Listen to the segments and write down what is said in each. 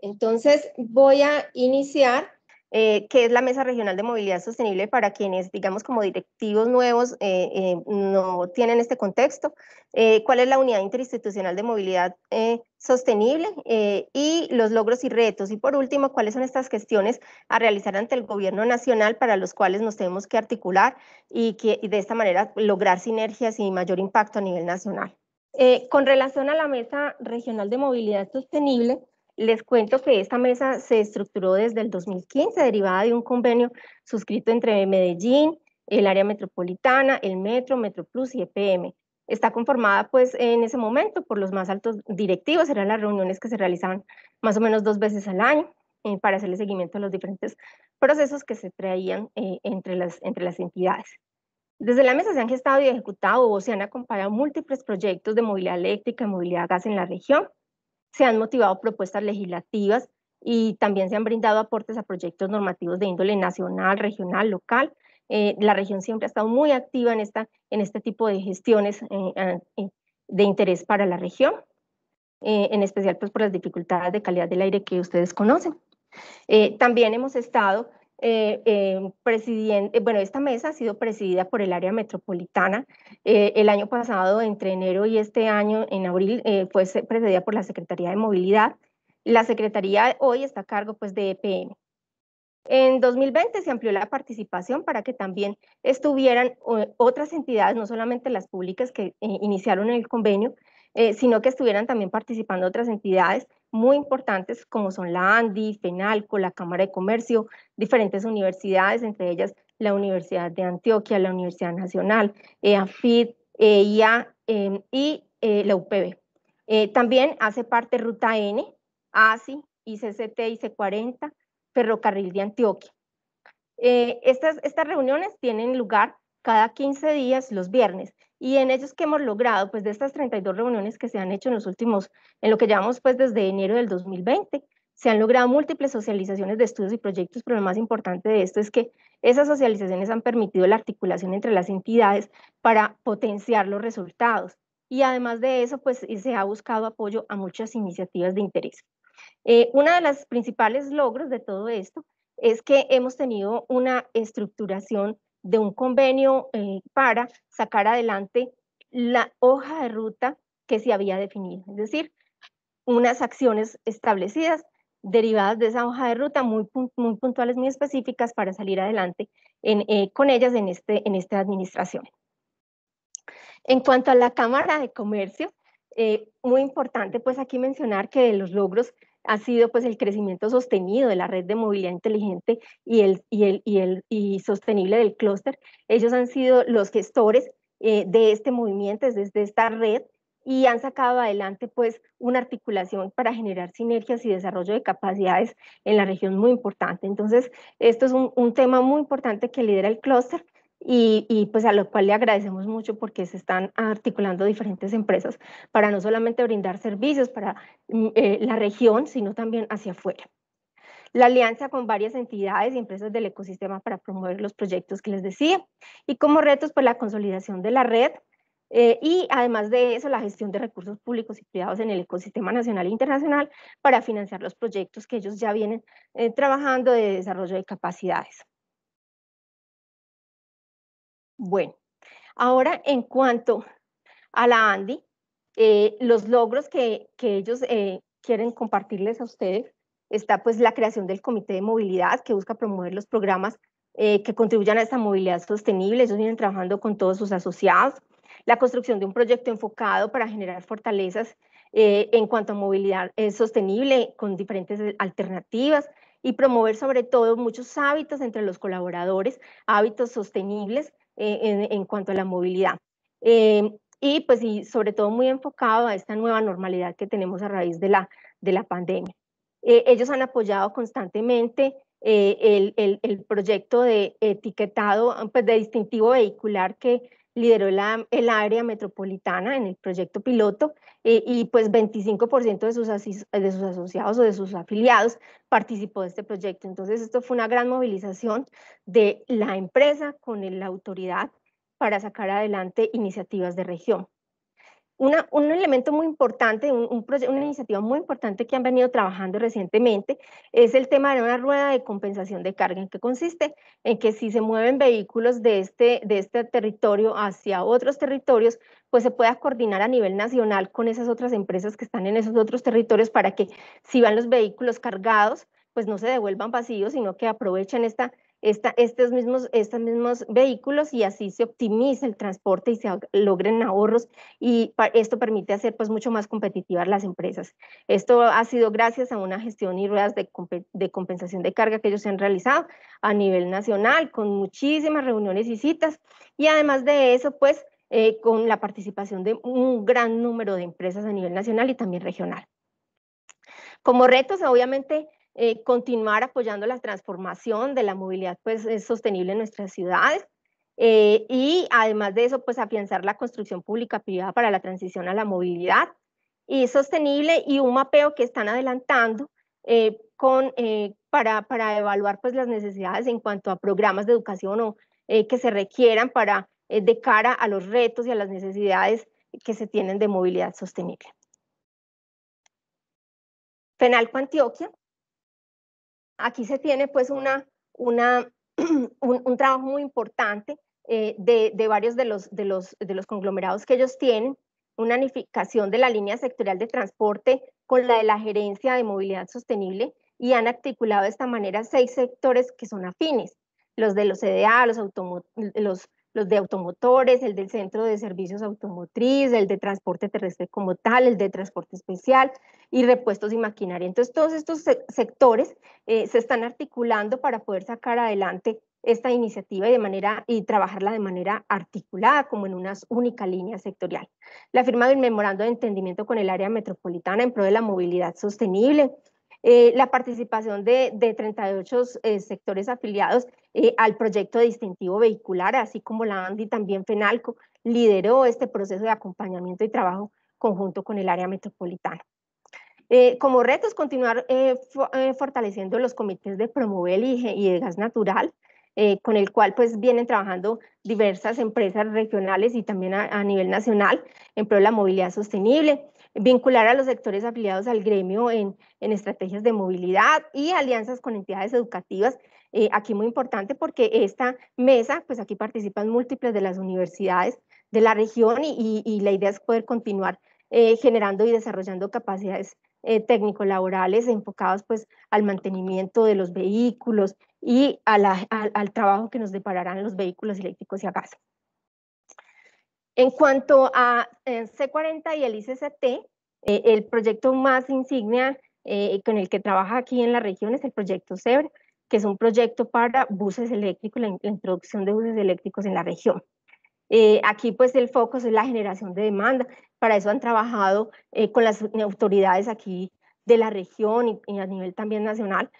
Entonces voy a iniciar, qué eh, que es la Mesa Regional de Movilidad Sostenible para quienes, digamos, como directivos nuevos eh, eh, no tienen este contexto, cuál es la unidad interinstitucional de movilidad sostenible y los logros y retos. Y por último, cuáles son estas cuestiones a realizar ante el gobierno nacional para los cuales nos tenemos que articular y que y de esta manera lograr sinergias y mayor impacto a nivel nacional. con relación a la Mesa Regional de Movilidad Sostenible, les cuento que esta mesa se estructuró desde el 2015, derivada de un convenio suscrito entre Medellín, el área metropolitana, el Metro, Metroplus y EPM. Está conformada pues en ese momento por los más altos directivos, eran las reuniones que se realizaban más o menos dos veces al año eh, para hacerle seguimiento a los diferentes procesos que se traían eh, entre, las, entre las entidades. Desde la mesa se han gestado y ejecutado o se han acompañado múltiples proyectos de movilidad eléctrica y movilidad gas en la región, se han motivado propuestas legislativas y también se han brindado aportes a proyectos normativos de índole nacional, regional, local. Eh, la región siempre ha estado muy activa en, esta, en este tipo de gestiones eh, eh, de interés para la región, en especial pues, por las dificultades de calidad del aire que ustedes conocen. también hemos estado eh, eh, presidente, eh, bueno, esta mesa ha sido presidida por el área metropolitana. el año pasado, entre enero y este año, en abril, fue presidida por la Secretaría de Movilidad. La Secretaría hoy está a cargo pues, de EPM. En 2020 se amplió la participación para que también estuvieran otras entidades, no solamente las públicas que iniciaron el convenio, sino que estuvieran también participando otras entidades muy importantes como son la ANDI, FENALCO, la Cámara de Comercio, diferentes universidades, entre ellas la Universidad de Antioquia, la Universidad Nacional, eh, AFID, eh, em, y eh, la UPB. también hace parte Ruta N, ASI, ICCT, c 40 Ferrocarril de Antioquia. estas, estas reuniones tienen lugar cada 15 días los viernes y en ellos que hemos logrado, pues de estas 32 reuniones que se han hecho en los últimos, en lo que llamamos pues desde enero del 2020, se han logrado múltiples socializaciones de estudios y proyectos, pero lo más importante de esto es que esas socializaciones han permitido la articulación entre las entidades para potenciar los resultados. Y además de eso, pues se ha buscado apoyo a muchas iniciativas de interés. Eh, una de las principales logros de todo esto es que hemos tenido una estructuración de un convenio eh, para sacar adelante la hoja de ruta que se había definido, es decir, unas acciones establecidas derivadas de esa hoja de ruta muy, muy puntuales, muy específicas para salir adelante eh, con ellas en, este, en esta administración. En cuanto a la Cámara de Comercio, eh, muy importante pues aquí mencionar que de los logros ha sido pues el crecimiento sostenido de la red de movilidad inteligente y, el, y, el, y, el, sostenible del clúster. Ellos han sido los gestores eh, de este movimiento, desde esta red, y han sacado adelante pues una articulación para generar sinergias y desarrollo de capacidades en la región muy importante. Entonces, esto es un, un tema muy importante que lidera el clúster y, pues a lo cual le agradecemos mucho porque se están articulando diferentes empresas para no solamente brindar servicios para mm, eh, la región, sino también hacia afuera. La alianza con varias entidades y empresas del ecosistema para promover los proyectos que les decía. Y como retos, pues la consolidación de la red, eh, y además de eso, la gestión de recursos públicos y privados en el ecosistema nacional e internacional para financiar los proyectos que ellos ya vienen eh, trabajando de desarrollo de capacidades. Bueno, ahora en cuanto a la ANDI, eh, los logros que, ellos eh, quieren compartirles a ustedes está pues la creación del Comité de Movilidad que busca promover los programas eh, que contribuyan a esta movilidad sostenible. Ellos vienen trabajando con todos sus asociados. La construcción de un proyecto enfocado para generar fortalezas en cuanto a movilidad sostenible con diferentes alternativas y promover sobre todo muchos hábitos entre los colaboradores, hábitos sostenibles eh, en, cuanto a la movilidad. Eh, y pues y sobre todo muy enfocado a esta nueva normalidad que tenemos a raíz de la, de la pandemia. Eh, ellos han apoyado constantemente el, el, el, proyecto de etiquetado, pues de distintivo vehicular que, lideró el área metropolitana en el proyecto piloto eh, y pues 25% de sus, de sus asociados o de sus afiliados participó de este proyecto. Entonces esto fue una gran movilización de la empresa con la autoridad para sacar adelante iniciativas de región un elemento muy importante, una iniciativa muy importante que han venido trabajando recientemente es el tema de una rueda de compensación de carga, en que consiste en que si se mueven vehículos de este, de este territorio hacia otros territorios, pues se pueda coordinar a nivel nacional con esas otras empresas que están en esos otros territorios para que si van los vehículos cargados, pues no se devuelvan vacíos, sino que aprovechen esta, estos mismos, estos mismos vehículos y así se optimiza el transporte y se logren ahorros y esto permite hacer pues mucho más competitivas las empresas. Esto ha sido gracias a una gestión y ruedas de, compensación de carga que ellos han realizado a nivel nacional con muchísimas reuniones y citas y además de eso pues eh, con la participación de un gran número de empresas a nivel nacional y también regional. Como retos, obviamente, eh, continuar apoyando la transformación de la movilidad pues, sostenible en nuestras ciudades eh, y además de eso, pues afianzar la construcción pública privada para la transición a la movilidad y sostenible y un mapeo que están adelantando eh, con, para, para, evaluar pues las necesidades en cuanto a programas de educación o que se requieran para de cara a los retos y a las necesidades que se tienen de movilidad sostenible. FENALCO Antioquia aquí se tiene pues una, un, trabajo muy importante eh, de, varios de los, de, los, de los conglomerados que ellos tienen, una unificación de la línea sectorial de transporte con la de la gerencia de movilidad sostenible y han articulado de esta manera seis sectores que son afines, los de los CDA, los, los, los de automotores, el del Centro de Servicios Automotriz, el de transporte terrestre como tal, el de transporte especial y repuestos y maquinaria. Entonces, todos estos sectores eh, se están articulando para poder sacar adelante esta iniciativa y, de manera, y trabajarla de manera articulada como en una única línea sectorial. La firma del memorando de entendimiento con el área metropolitana en pro de la movilidad sostenible, eh, la participación de, 38 eh, sectores afiliados eh, al proyecto distintivo vehicular, así como la ANDI también FENALCO lideró este proceso de acompañamiento y trabajo conjunto con el área metropolitana. como retos, continuar fortaleciendo los comités de el y, y de Gas Natural, con el cual pues vienen trabajando diversas empresas regionales y también a nivel nacional en pro de la movilidad sostenible vincular a los sectores afiliados al gremio en, estrategias de movilidad y alianzas con entidades educativas. Eh, aquí muy importante porque esta mesa, pues aquí participan múltiples de las universidades de la región y, la idea es poder continuar eh, generando y desarrollando capacidades eh, técnico-laborales enfocados pues al mantenimiento de los vehículos y al trabajo que nos depararán los vehículos eléctricos y a gas. En cuanto a eh, C40 y el ICCT, eh, el proyecto más insignia eh, con el que trabaja aquí en la región es el proyecto CEBRE, que es un proyecto para buses eléctricos, la, introducción de buses eléctricos en la región. aquí pues el foco es la generación de demanda, para eso han trabajado con las autoridades aquí de la región y, a nivel también nacional,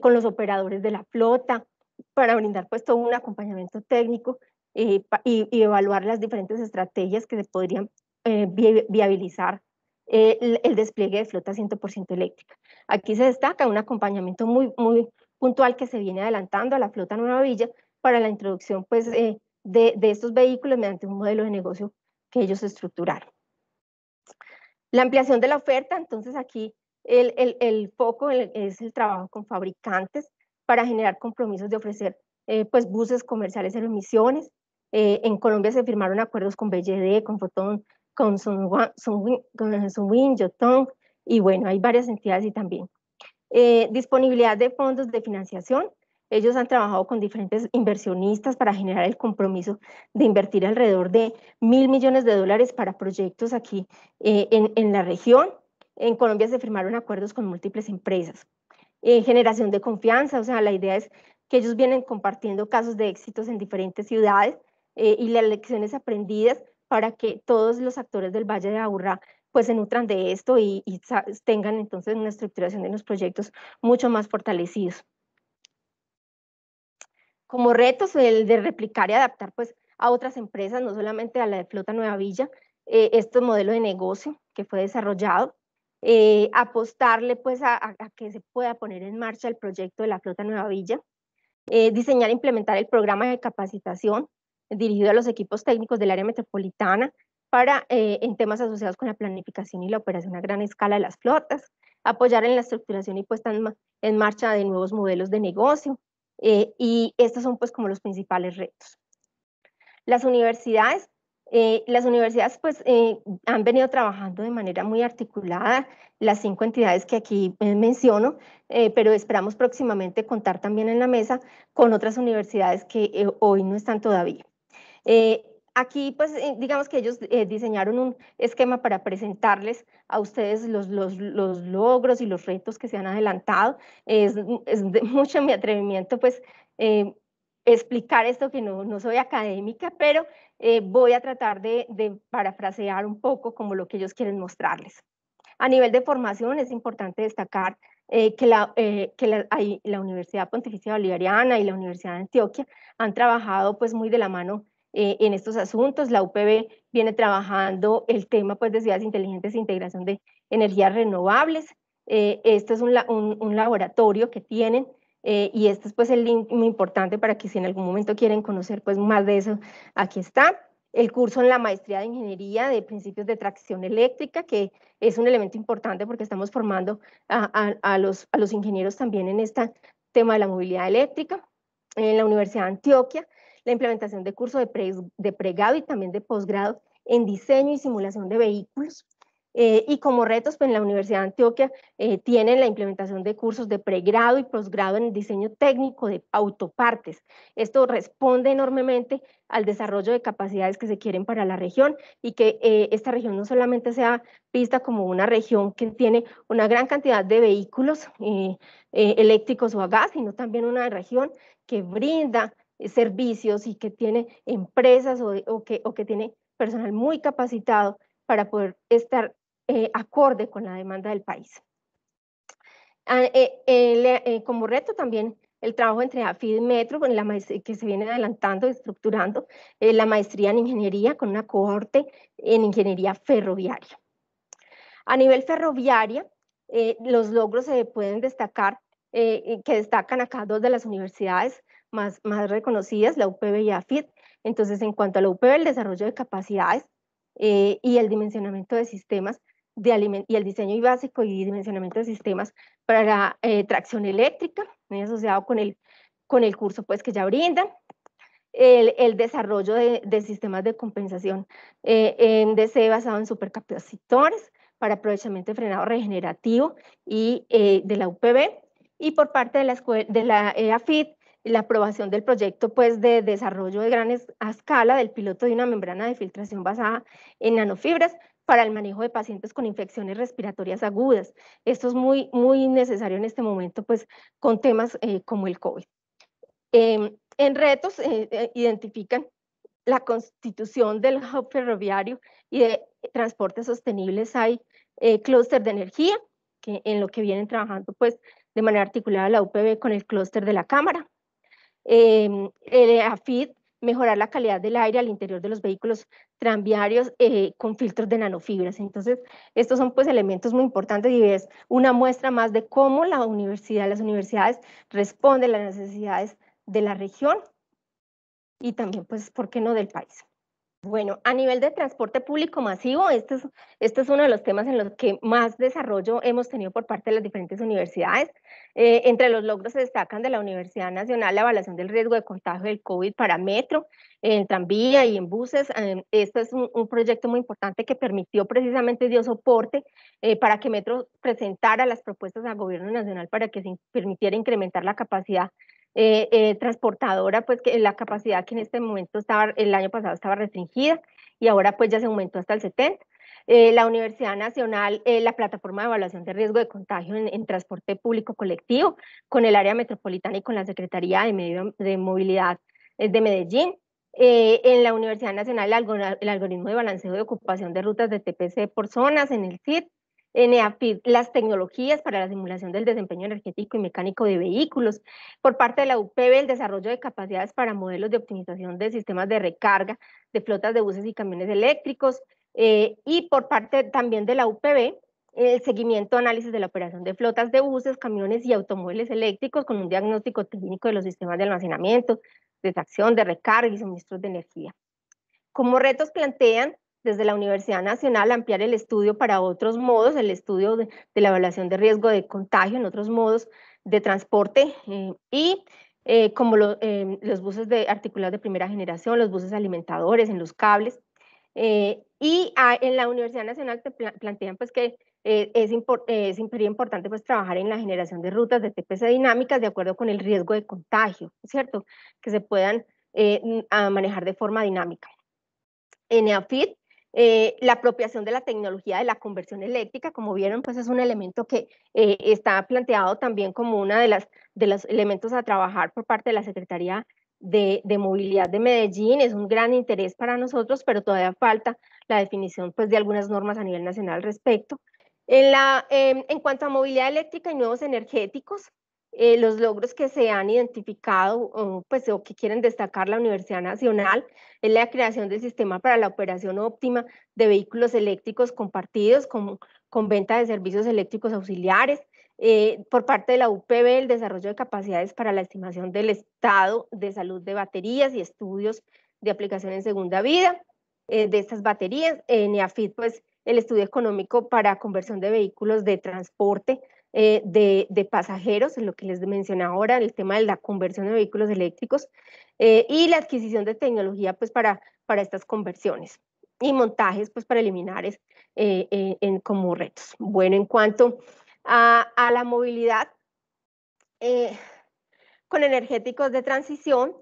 con los operadores de la flota, para brindar pues todo un acompañamiento técnico eh, y, evaluar las diferentes estrategias que se podrían eh, viabilizar eh, el, despliegue de flota 100% eléctrica. Aquí se destaca un acompañamiento muy, muy puntual que se viene adelantando a la flota Nueva Villa para la introducción pues, de, estos vehículos mediante un modelo de negocio que ellos estructuraron. La ampliación de la oferta, entonces aquí el, el, foco es el trabajo con fabricantes para generar compromisos de ofrecer pues buses comerciales en emisiones, eh, en Colombia se firmaron acuerdos con BLD, con Fotón, con Sunwin, Jotong, y bueno, hay varias entidades y también. Eh, disponibilidad de fondos de financiación. Ellos han trabajado con diferentes inversionistas para generar el compromiso de invertir alrededor de mil millones de dólares para proyectos aquí eh, en, la región. En Colombia se firmaron acuerdos con múltiples empresas. generación de confianza, o sea, la idea es que ellos vienen compartiendo casos de éxitos en diferentes ciudades eh, y las lecciones aprendidas para que todos los actores del Valle de Aburrá pues se nutran de esto y, tengan entonces una estructuración de los proyectos mucho más fortalecidos. Como retos, el de replicar y adaptar pues a otras empresas, no solamente a la de Flota Nueva Villa, estos eh, este modelo de negocio que fue desarrollado, eh, apostarle pues a, que se pueda poner en marcha el proyecto de la Flota Nueva Villa, diseñar e implementar el programa de capacitación dirigido a los equipos técnicos del área metropolitana para, eh, en temas asociados con la planificación y la operación a gran escala de las flotas, apoyar en la estructuración y puesta en, marcha de nuevos modelos de negocio. Eh, y estos son pues como los principales retos. Las universidades, eh, las universidades pues han venido trabajando de manera muy articulada, las cinco entidades que aquí menciono, pero esperamos próximamente contar también en la mesa con otras universidades que hoy no están todavía. Eh, aquí, pues, eh, digamos que ellos eh, diseñaron un esquema para presentarles a ustedes los, los, logros y los retos que se han adelantado. Es, mucho mi atrevimiento, pues, eh, explicar esto que no, no soy académica, pero voy a tratar de, parafrasear un poco como lo que ellos quieren mostrarles. A nivel de formación es importante destacar que, la, que la, la, Universidad Pontificia Bolivariana y la Universidad de Antioquia han trabajado pues muy de la mano eh, en estos asuntos. La UPB viene trabajando el tema pues, de ciudades inteligentes e integración de energías renovables. Eh, es un, un, laboratorio que tienen eh, y este es pues, el link muy importante para que si en algún momento quieren conocer pues, más de eso, aquí está. El curso en la maestría de ingeniería de principios de tracción eléctrica, que es un elemento importante porque estamos formando a, a, los, a los ingenieros también en este tema de la movilidad eléctrica. En la Universidad de Antioquia, la implementación de cursos de, pregrado y también de posgrado en diseño y simulación de vehículos. Eh, y como retos, pues en la Universidad de Antioquia eh, tienen la implementación de cursos de pregrado y posgrado en diseño técnico de autopartes. Esto responde enormemente al desarrollo de capacidades que se quieren para la región y que eh, esta región no solamente sea vista como una región que tiene una gran cantidad de vehículos eléctricos o a gas, sino también una región que brinda eh, servicios y que tiene empresas o, que, tiene personal muy capacitado para poder estar eh, acorde con la demanda del país. Ah, eh, como reto también el trabajo entre AFID Metro, con la que se viene adelantando, estructurando la maestría en ingeniería con una cohorte en ingeniería ferroviaria. A nivel ferroviaria, los logros se pueden destacar, que destacan acá dos de las universidades, más, reconocidas, la UPB y AFIT. Entonces, en cuanto a la UPB, el desarrollo de capacidades eh, y el dimensionamiento de sistemas de y el diseño y básico y dimensionamiento de sistemas para eh, tracción eléctrica, asociado con el, con el curso pues, que ya brindan. El, desarrollo de, sistemas de compensación eh, en DC basado en supercapacitores para aprovechamiento de frenado regenerativo y de la UPB. Y por parte de la, escuela, de la la aprobación del proyecto pues, de desarrollo de gran escala del piloto de una membrana de filtración basada en nanofibras para el manejo de pacientes con infecciones respiratorias agudas. Esto es muy, muy necesario en este momento pues, con temas eh, como el COVID. Em, en retos eh, eh, identifican la constitución del hub ferroviario y de transportes sostenibles. Hay clúster de energía, que en lo que vienen trabajando pues, de manera articulada la UPB con el clúster de la Cámara eh, AFID, mejorar la calidad del aire al interior de los vehículos tranviarios eh, con filtros de nanofibras. Entonces, estos son pues elementos muy importantes y es una muestra más de cómo la universidad, las universidades responden a las necesidades de la región y también, pues, ¿por qué no del país? Bueno, a nivel de transporte público masivo, este, este es, uno de los temas en los que más desarrollo hemos tenido por parte de las diferentes universidades. Eh, entre los logros se destacan de la Universidad Nacional la evaluación del riesgo de contagio del COVID para metro, en tranvía y en buses. Eh, este es un, proyecto muy importante que permitió precisamente, dio soporte eh, para que Metro presentara las propuestas al Gobierno Nacional para que se permitiera incrementar la capacidad eh, eh, transportadora, pues que la capacidad que en este momento estaba, el año pasado estaba restringida y ahora pues ya se aumentó hasta el 70. Eh, la Universidad Nacional, la plataforma de evaluación de riesgo de contagio en, transporte público colectivo, con el área metropolitana y con la Secretaría de, Medio, de Movilidad de Medellín. en la Universidad Nacional, el, el, algoritmo de balanceo de ocupación de rutas de TPC por zonas en el CIT las tecnologías para la simulación del desempeño energético y mecánico de vehículos. Por parte de la UPB, el desarrollo de capacidades para modelos de optimización de sistemas de recarga de flotas de buses y camiones eléctricos. Eh, y por parte también de la UPB, el seguimiento, análisis de la operación de flotas de buses, camiones y automóviles eléctricos con un diagnóstico técnico de los sistemas de almacenamiento, de tracción, de recarga y suministros de energía. Como retos plantean desde la Universidad Nacional ampliar el estudio para otros modos, el estudio de, la evaluación de riesgo de contagio en otros modos de transporte eh, y eh, como eh, los buses de articulados de primera generación, los buses alimentadores en los cables. y ah, en la Universidad Nacional te plantean pues que es, importante pues trabajar en la generación de rutas de TPC dinámicas de acuerdo con el riesgo de contagio, ¿cierto? Que se puedan manejar de forma dinámica. En EAFIT eh, la apropiación de la tecnología de la conversión eléctrica, como vieron, pues es un elemento que eh, está planteado también como uno de, de los elementos a trabajar por parte de la Secretaría de, de, Movilidad de Medellín. Es un gran interés para nosotros, pero todavía falta la definición pues, de algunas normas a nivel nacional respecto. En, la, em, en cuanto a movilidad eléctrica y nuevos energéticos, eh, los logros que se han identificado o, pues, o que quieren destacar la Universidad Nacional es la creación del sistema para la operación óptima de vehículos eléctricos compartidos con, con venta de servicios eléctricos auxiliares. Eh, por parte de la UPB, el desarrollo de capacidades para la estimación del estado de salud de baterías y estudios de aplicación en segunda vida eh, de estas baterías. En EAFIT, pues, el estudio económico para conversión de vehículos de transporte eh, de, pasajeros pasajeros, lo que les mencioné ahora, el tema de la conversión de vehículos eléctricos eh, y la adquisición de tecnología pues, para, para estas conversiones y montajes pues, para preliminares eh, en, como retos. Bueno, en cuanto a la movilidad, con energéticos de transición,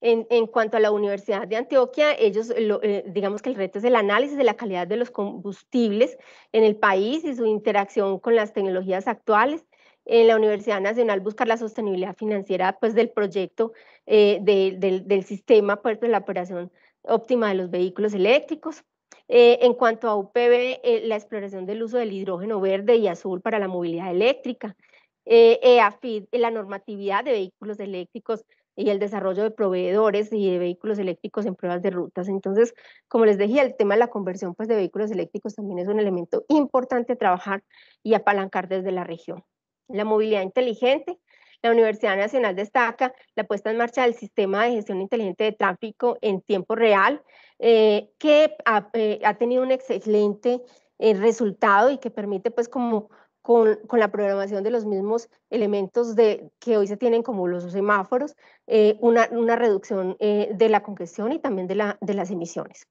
en, cuanto a la Universidad de Antioquia, ellos, eh, digamos que el reto es el análisis de la calidad de los combustibles en el país y su interacción con las tecnologías actuales. En la Universidad Nacional buscar la sostenibilidad financiera pues, del proyecto eh, del, sistema pues, de la operación óptima de los vehículos eléctricos. Eh, en cuanto a UPB, la exploración del uso del hidrógeno verde y azul para la movilidad eléctrica. EAFID, e la normatividad de vehículos eléctricos y el desarrollo de proveedores y de vehículos eléctricos en pruebas de rutas. Entonces, como les decía, el tema de la conversión pues, de vehículos eléctricos también es un elemento importante trabajar y apalancar desde la región. La movilidad inteligente, la Universidad Nacional destaca la puesta en marcha del sistema de gestión inteligente de tráfico en tiempo real, eh, que eh, ha, tenido un excelente eh, resultado y que permite pues como con, la programación de los mismos elementos de, que hoy se tienen como los semáforos, eh, una, reducción eh, de la congestión y también de, las emisiones.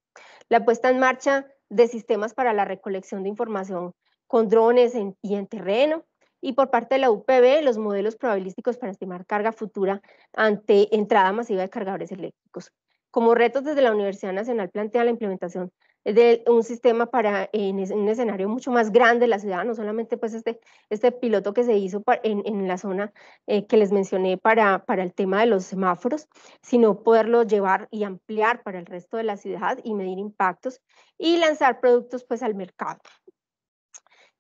La puesta en marcha de sistemas para la recolección de información con drones y en terreno, y por parte de la UPB los modelos probabilísticos para estimar carga futura ante entrada masiva de cargadores eléctricos. Como retos desde la Universidad Nacional plantea la implementación de un sistema para en, un escenario mucho más grande de la ciudad, no solamente pues este, este piloto que se hizo en, la zona eh, que les mencioné para, para el tema de los semáforos, sino poderlo llevar y ampliar para el resto de la ciudad y medir impactos y lanzar productos pues al mercado.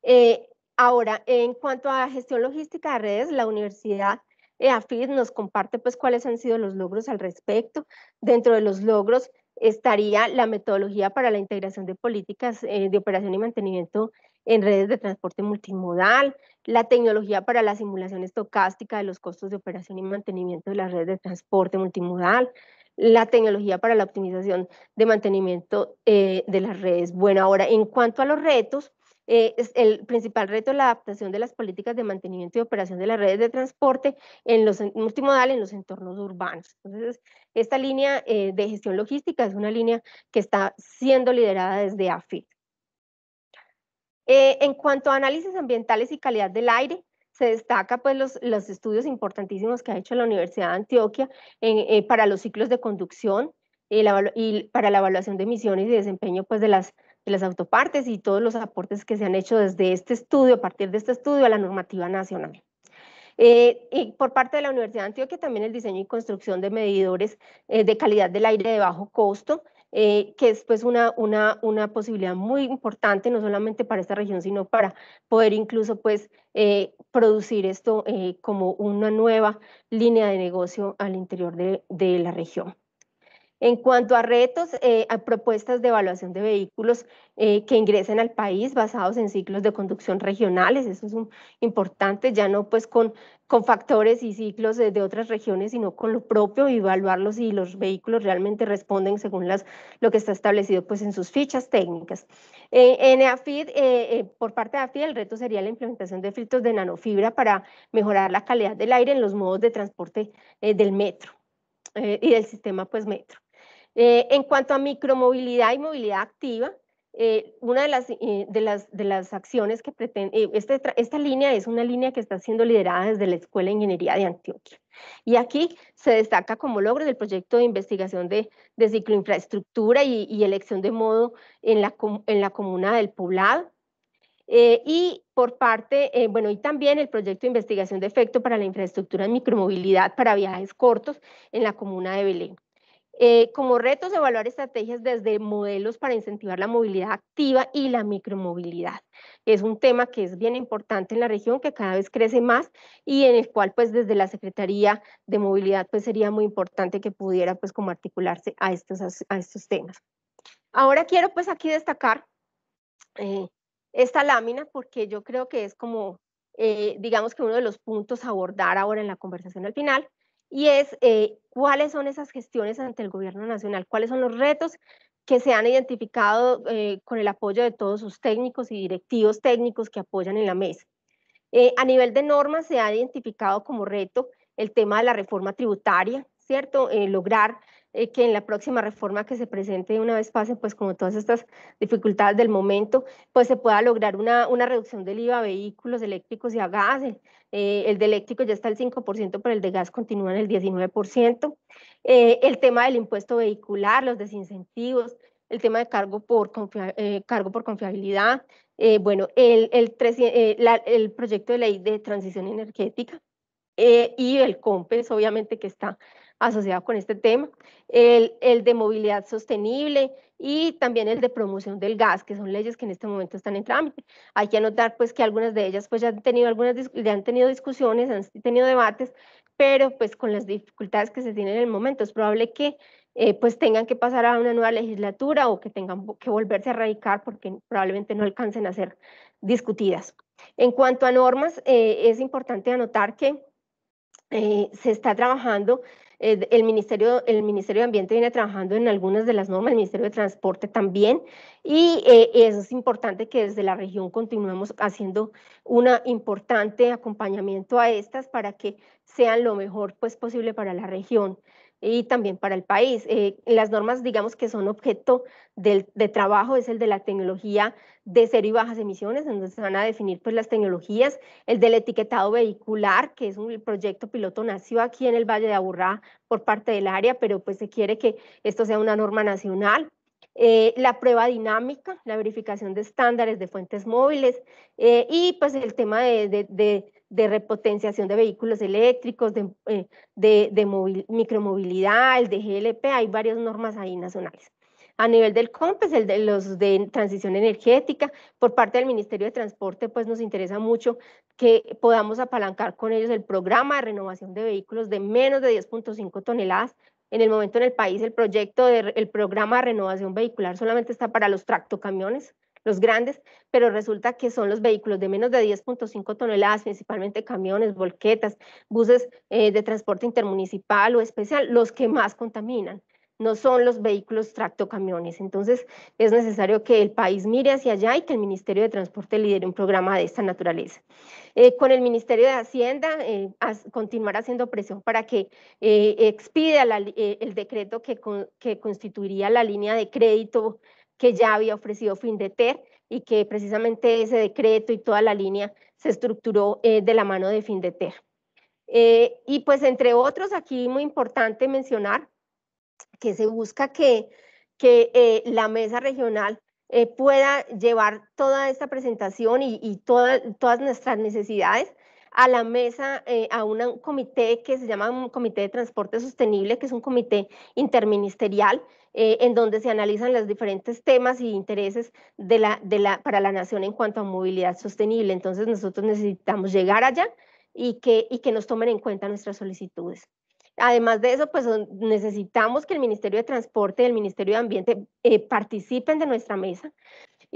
Eh, ahora, en cuanto a gestión logística de redes, la universidad EAFID eh, nos comparte pues cuáles han sido los logros al respecto. Dentro de los logros estaría la metodología para la integración de políticas eh, de operación y mantenimiento en redes de transporte multimodal, la tecnología para la simulación estocástica de los costos de operación y mantenimiento de las redes de transporte multimodal, la tecnología para la optimización de mantenimiento eh, de las redes. Bueno, ahora, en cuanto a los retos, eh, el principal reto es la adaptación de las políticas de mantenimiento y operación de las redes de transporte en los multimodal en los entornos urbanos. Entonces, esta línea eh, de gestión logística es una línea que está siendo liderada desde AFIT. Eh, en cuanto a análisis ambientales y calidad del aire, se destaca pues los, los estudios importantísimos que ha hecho la Universidad de Antioquia para los ciclos de conducción, y, y para la evaluación de emisiones y desempeño pues, de las las autopartes y todos los aportes que se han hecho desde este estudio, a partir de este estudio, a la normativa nacional. Eh, y por parte de la Universidad de Antioquia también el diseño y construcción de medidores eh, de calidad del aire de bajo costo, eh, que es pues una, una, posibilidad muy importante, no solamente para esta región, sino para poder incluso pues producir esto como una nueva línea de negocio al interior de la región. En cuanto a retos, eh, propuestas de evaluación de vehículos eh, que ingresen al país basados en ciclos de conducción regionales, eso es importante, ya no pues con, factores y ciclos de, otras regiones, sino con lo propio y evaluarlos si los vehículos realmente responden según lo que está establecido pues en sus fichas técnicas. Eh, en AFID, por parte de AFID, el reto sería la implementación de filtros de nanofibra para mejorar la calidad del aire en los modos de transporte del metro y del sistema pues metro. Eh, en cuanto a micromovilidad y movilidad activa, eh, una eh, de las, de las, acciones que pretende, este esta línea es una línea que está siendo liderada desde la Escuela de Ingeniería de Antioquia. Y aquí se destaca como logro del proyecto de investigación de, cicloinfraestructura y, elección de modo en la, en la comuna del Poblado. y por parte, bueno, y también el proyecto de investigación de efecto para la infraestructura de micromovilidad para viajes cortos en la comuna de Belén. Eh, como retos, evaluar estrategias desde modelos para incentivar la movilidad activa y la micromovilidad. Es un tema que es bien importante en la región, que cada vez crece más y en el cual pues desde la Secretaría de Movilidad pues sería muy importante que pudiera pues como articularse a estos, a estos temas. Ahora quiero pues aquí destacar eh, esta lámina porque yo creo que es como, eh, digamos que uno de los puntos a abordar ahora en la conversación al final, y es eh, cuáles son esas gestiones ante el gobierno nacional, cuáles son los retos que se han identificado eh, con el apoyo de todos sus técnicos y directivos técnicos que apoyan en la mesa. Eh, a nivel de normas se ha identificado como reto el tema de la reforma tributaria, ¿cierto? lograr eh, que en la próxima reforma que se presente una vez pase, pues como todas estas dificultades del momento, pues se pueda lograr una, una reducción del IVA a vehículos eléctricos y a gas. Eh, el de eléctrico ya está al 5%, pero el de gas continúa en el 19%. Eh, el tema del impuesto vehicular, los desincentivos, el tema de cargo por, cargo por confiabilidad. bueno, el, el, el proyecto de ley de transición energética, y el COMPES, obviamente, que está asociado con este tema, el, el, de movilidad sostenible y también el de promoción del gas, que son leyes que en este momento están en trámite. Hay que anotar pues que algunas de ellas pues ya han tenido algunas han tenido discusiones, han tenido debates, pero pues con las dificultades que se tienen en el momento es probable que eh, pues tengan que pasar a una nueva legislatura o que tengan que volverse a radicar porque probablemente no alcancen a ser discutidas. En cuanto a normas, eh, es importante anotar que eh, se está trabajando eh, el, Ministerio, el de Ambiente viene trabajando en algunas de las normas, el Ministerio de Transporte también, y eh, es importante que desde la región continuemos haciendo un importante acompañamiento a estas para que sean lo mejor pues, posible para la región y también para el país. Eh, las normas, digamos, que son objeto de trabajo es el de la tecnología de cero y bajas emisiones, donde se van a definir pues, las tecnologías, el del etiquetado vehicular, que es un proyecto piloto nació aquí en el Valle de Aburrá por parte del área, pero pues se quiere que esto sea una norma nacional. Eh, la prueba dinámica, la verificación de estándares de fuentes móviles eh, y pues el tema de de repotenciación de vehículos eléctricos, de, eh, de, micromovilidad, el de GLP, hay varias normas ahí nacionales. A nivel del COMPES, pues, el de los de transición energética, por parte del Ministerio de Transporte, pues nos interesa mucho que podamos apalancar con ellos el programa de renovación de vehículos de menos de 10.5 toneladas. En el momento en el país, el proyecto del programa de renovación vehicular solamente está para los tractocamiones, los grandes, pero resulta que son los vehículos de menos de 10.5 toneladas, principalmente camiones, volquetas, buses eh, de transporte intermunicipal o especial, los que más contaminan no son los vehículos tractocamiones. Entonces, es necesario que el país mire hacia allá y que el Ministerio de Transporte lidere un programa de esta naturaleza. Eh, con el Ministerio de Hacienda, eh, continuar haciendo presión para que expida el decreto que, que, constituiría la línea de crédito que ya había ofrecido FINDETER y que precisamente ese decreto y toda la línea se estructuró eh, de la mano de FINDETER. Eh, y pues entre otros, aquí muy importante mencionar que se busca que, que eh, la mesa regional eh, pueda llevar toda esta presentación y, y todas nuestras necesidades a la mesa, eh, a un comité que se llama un Comité de Transporte Sostenible, que es un comité interministerial, eh, en donde se analizan los diferentes temas y intereses de la, de la, para la nación en cuanto a movilidad sostenible. Entonces nosotros necesitamos llegar allá y que, que nos tomen en cuenta nuestras solicitudes. Además de eso, pues necesitamos que el Ministerio de Transporte y el Ministerio de Ambiente eh, participen de nuestra mesa,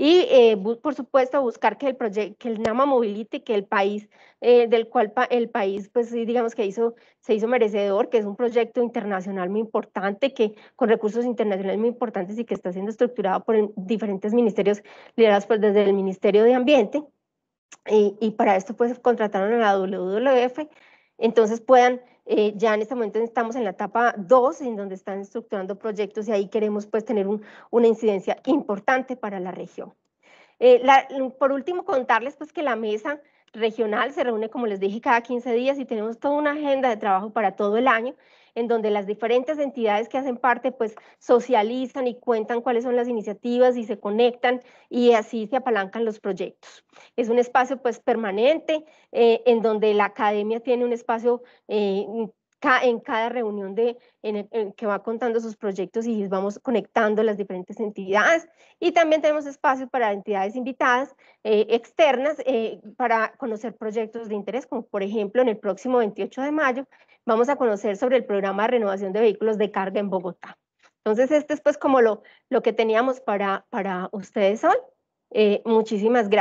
y, eh, por supuesto, buscar que el que el NAMA movilite, que el país, eh, del cual el país, pues digamos que hizo, se hizo merecedor, que es un proyecto internacional muy importante, que con recursos internacionales muy importantes y que está siendo estructurado por diferentes ministerios liderados pues, desde el Ministerio de Ambiente. Y, y para esto, pues, contrataron a la WWF, entonces puedan eh, ya en este momento estamos en la etapa 2, en donde están estructurando proyectos y ahí queremos pues tener una incidencia importante para la región. Eh, por último, contarles pues que la mesa regional se reúne, como les dije, cada 15 días y tenemos toda una agenda de trabajo para todo el año en donde las diferentes entidades que hacen parte pues socializan y cuentan cuáles son las iniciativas y se conectan y así se apalancan los proyectos. Es un espacio pues permanente eh, en donde la academia tiene un espacio eh, en cada reunión de, que va contando sus proyectos y vamos conectando las diferentes entidades. Y también tenemos espacios para entidades invitadas eh, externas eh, para conocer proyectos de interés, como por ejemplo en el próximo 28 de mayo vamos a conocer sobre el programa de renovación de vehículos de carga en Bogotá. Entonces, este es pues como lo, lo que teníamos para, para ustedes hoy. Eh, muchísimas gracias.